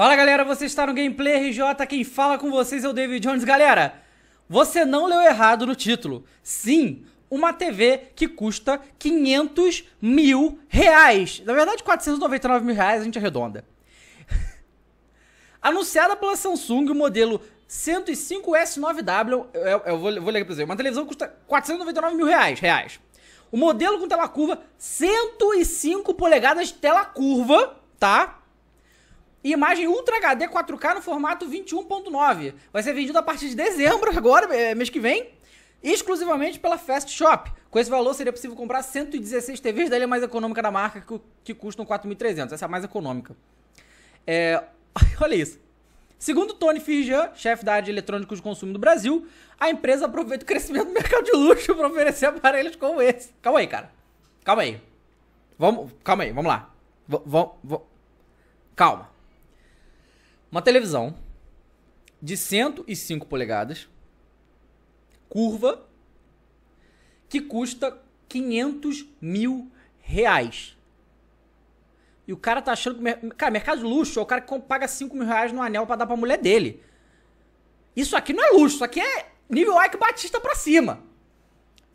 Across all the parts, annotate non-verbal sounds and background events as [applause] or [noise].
Fala galera, você está no Gameplay RJ, quem fala com vocês é o David Jones. Galera, você não leu errado no título. Sim, uma TV que custa 500 mil reais. Na verdade, 499 mil reais a gente arredonda. [laughs] Anunciada pela Samsung, o modelo 105S9W, eu, eu vou, eu vou ler pra você, uma televisão custa 499 mil reais, reais. O modelo com tela curva, 105 polegadas de tela curva, tá? E imagem Ultra HD 4K no formato 21.9. Vai ser vendido a partir de dezembro, [laughs] agora, é, mês que vem, exclusivamente pela Fast Shop. Com esse valor seria possível comprar 116 TVs da linha mais econômica da marca, que, que custam 4.300. Essa é a mais econômica. É, [laughs] olha isso. Segundo Tony Firjan, chefe da área de eletrônicos de consumo do Brasil, a empresa aproveita o crescimento do [laughs] mercado de luxo para oferecer aparelhos como esse. Calma aí, cara. Calma aí. Vamos, calma aí, vamos lá. V calma. Uma televisão de 105 polegadas, curva, que custa 500 mil reais. E o cara tá achando que. Cara, mercado de luxo é o cara que paga 5 mil reais no anel para dar pra mulher dele. Isso aqui não é luxo, isso aqui é nível Ike Batista pra cima.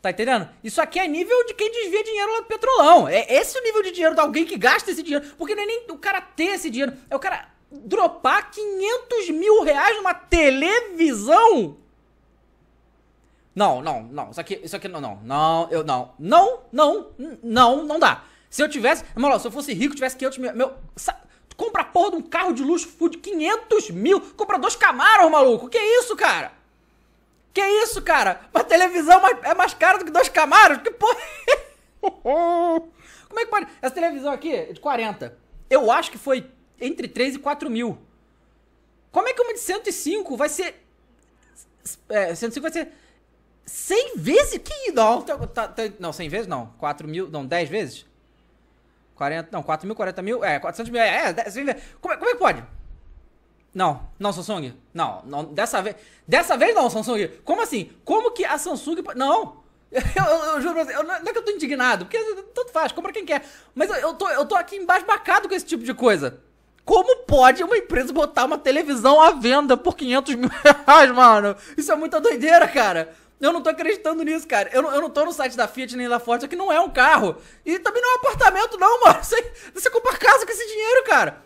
Tá entendendo? Isso aqui é nível de quem desvia dinheiro lá do petrolão. É esse o nível de dinheiro de alguém que gasta esse dinheiro. Porque não é nem o cara ter esse dinheiro, é o cara dropar 500 mil reais numa televisão? Não, não, não. Isso aqui, isso aqui não, não, não, eu não, não, não, não, não dá. Se eu tivesse, mano, se eu fosse rico, tivesse 500 mil, meu, compra a porra de um carro de luxo de 500 mil, compra dois Camaros, maluco. Que isso, cara? Que isso, cara? Uma televisão é mais cara do que dois Camaros? Que porra? É [laughs] Como é que pode? Essa televisão aqui é de 40. Eu acho que foi entre 3 e 4 mil. Como é que uma de 105 vai ser. É, 105 vai ser. 100 vezes? Que não, então, tá, tá, não, 100 vezes não. 4 mil, não, 10 vezes? 40, não, 4 mil, 40 mil, é, 400 mil, é, é 10 vezes. Como, é, como é que pode? Não, não, Samsung, não, não, dessa vez, dessa vez não, Samsung. Como assim? Como que a Samsung, não, [laughs] eu, eu, eu juro pra você, eu, não é que eu tô indignado, porque tanto faz, compra quem quer. Mas eu, eu, tô, eu tô aqui embasbacado com esse tipo de coisa. Como pode uma empresa botar uma televisão à venda por 500 mil [laughs] reais, mano? Isso é muita doideira, cara. Eu não tô acreditando nisso, cara. Eu, eu não tô no site da Fiat nem da Ford, que não é um carro. E também não é um apartamento, não, [laughs] mano. Você, você compra casa com esse dinheiro, cara.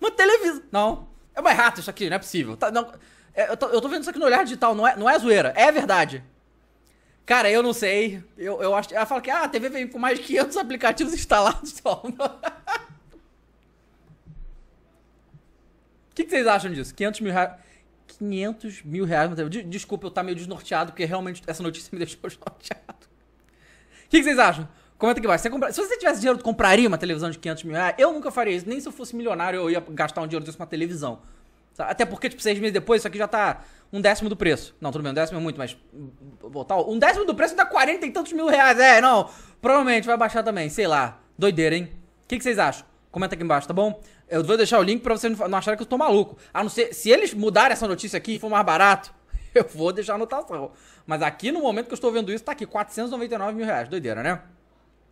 Uma televisão. Não. É mais rato isso aqui, não é possível. Tá, não, é, eu, tô, eu, tô, vendo isso aqui no olhar digital, não é, não é zoeira. É verdade. Cara, eu não sei. Eu, eu acho. Ela fala que ah, a TV vem com mais de 500 aplicativos [laughs] instalados. Então. que, que, vocês acham disso? 500 mil reais. 500 mil reais. desculpa, eu tá meio desnorteado, porque realmente essa notícia [laughs] me deixou desnorteado. O que, que, vocês acham? Comenta aqui embaixo. Você compra... Se você tivesse dinheiro, tu compraria uma televisão de 500 mil reais? Eu nunca faria isso. Nem se eu fosse milionário, eu ia gastar um dinheiro com uma televisão. Até porque, tipo, seis meses depois, isso aqui já tá um décimo do preço. Não, tudo bem, um décimo é muito, mas. Botar um décimo do preço dá 40 e tantos mil reais. É, não. Provavelmente vai baixar também, sei lá. Doideira, hein? O que, que vocês acham? Comenta aqui embaixo, tá bom? Eu vou deixar o link pra vocês não acharem que eu tô maluco. A não ser, se eles mudarem essa notícia aqui e for mais barato, [laughs] eu vou deixar a anotação. Mas aqui, no momento que eu estou vendo isso, tá aqui, 499 mil reais. Doideira, né?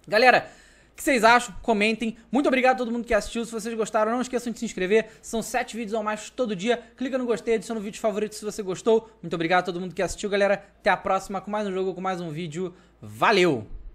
Galera, o que vocês acham? Comentem. Muito obrigado a todo mundo que assistiu. Se vocês gostaram, não esqueçam de se inscrever. São sete vídeos ou mais todo dia. Clica no gostei, adiciona o vídeo favorito se você gostou. Muito obrigado a todo mundo que assistiu, galera. Até a próxima com mais um jogo, com mais um vídeo. Valeu!